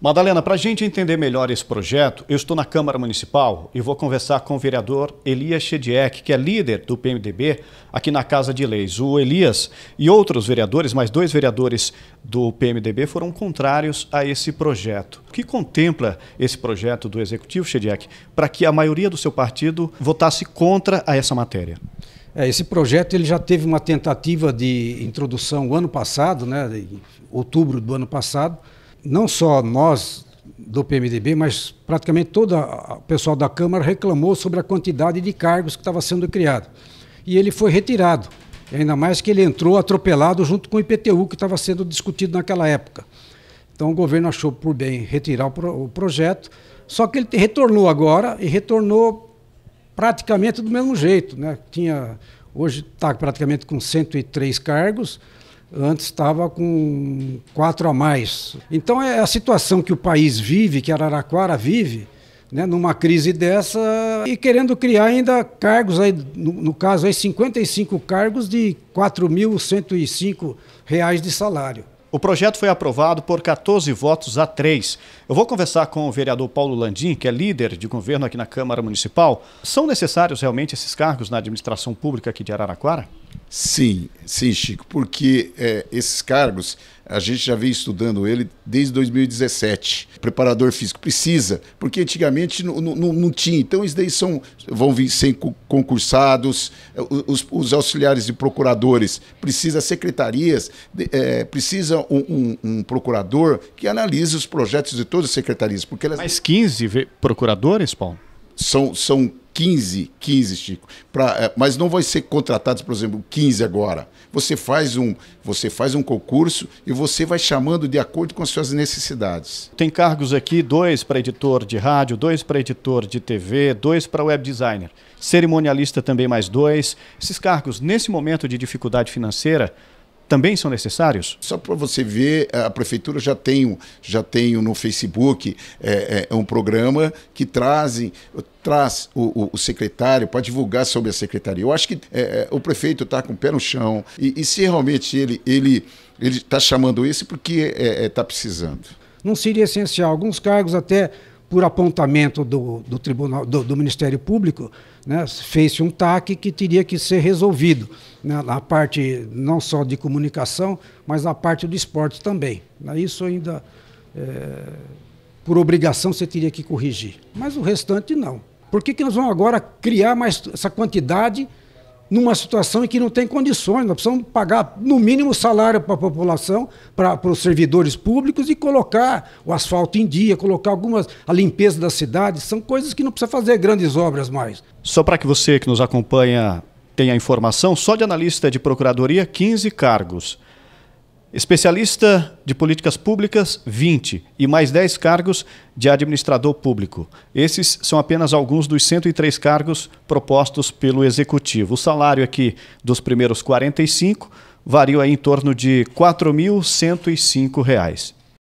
Madalena, para a gente entender melhor esse projeto, eu estou na Câmara Municipal e vou conversar com o vereador Elias Chediek, que é líder do PMDB aqui na Casa de Leis. O Elias e outros vereadores, mais dois vereadores do PMDB, foram contrários a esse projeto. O que contempla esse projeto do Executivo, Chediek, para que a maioria do seu partido votasse contra a essa matéria? É, esse projeto ele já teve uma tentativa de introdução o ano passado, né, outubro do ano passado, não só nós do PMDB, mas praticamente todo o pessoal da Câmara reclamou sobre a quantidade de cargos que estava sendo criado. E ele foi retirado, ainda mais que ele entrou atropelado junto com o IPTU que estava sendo discutido naquela época. Então o governo achou por bem retirar o, pro, o projeto, só que ele retornou agora e retornou praticamente do mesmo jeito. Né? Tinha, hoje está praticamente com 103 cargos, antes estava com quatro a mais. Então é a situação que o país vive, que Araraquara vive, né, numa crise dessa e querendo criar ainda cargos, aí, no, no caso aí 55 cargos de R$ reais de salário. O projeto foi aprovado por 14 votos a 3. Eu vou conversar com o vereador Paulo Landim, que é líder de governo aqui na Câmara Municipal. São necessários realmente esses cargos na administração pública aqui de Araraquara? Sim, sim, Chico, porque é, esses cargos a gente já vem estudando ele desde 2017. Preparador físico precisa, porque antigamente não, não, não tinha. Então, eles daí são, vão vir sem concursados, é, os, os auxiliares de procuradores precisa secretarias, é, precisa um, um, um, procurador que analise os projetos de todas as secretarias. Porque elas... Mais 15 procuradores, Paulo? São, são 15, 15, Chico. Pra, é, mas não vai ser contratados, por exemplo, 15 agora. Você faz um, você faz um concurso e você vai chamando de acordo com as suas necessidades. Tem cargos aqui, dois para editor de rádio, dois para editor de TV, dois para web designer, cerimonialista também mais dois. Esses cargos, nesse momento de dificuldade financeira, também são necessários? Só para você ver, a prefeitura já tem, já tem no Facebook é, é um programa que traz traz o, o, o secretário para divulgar sobre a secretaria. Eu acho que é, é o prefeito está com o pé no chão e, e se realmente ele ele ele está chamando isso é porque está é, é tá precisando. Não seria essencial alguns cargos até por apontamento do, do Tribunal do, do Ministério Público, né, fez-se um TAC que teria que ser resolvido né, na parte não só de comunicação, mas na parte do esporte também. Né, isso ainda, é, por obrigação, você teria que corrigir. Mas o restante não. Por que, que nós vamos agora criar mais essa quantidade numa situação em que não tem condições. Nós precisamos pagar, no mínimo, salário para a população, para os servidores públicos e colocar o asfalto em dia, colocar algumas. a limpeza da cidade. São coisas que não precisa fazer grandes obras mais. Só para que você que nos acompanha tenha informação, só de analista de procuradoria, 15 cargos. Especialista de políticas públicas, 20, e mais 10 cargos de administrador público. Esses são apenas alguns dos 103 cargos propostos pelo Executivo. O salário aqui dos primeiros 45 variou em torno de R$ 4.105.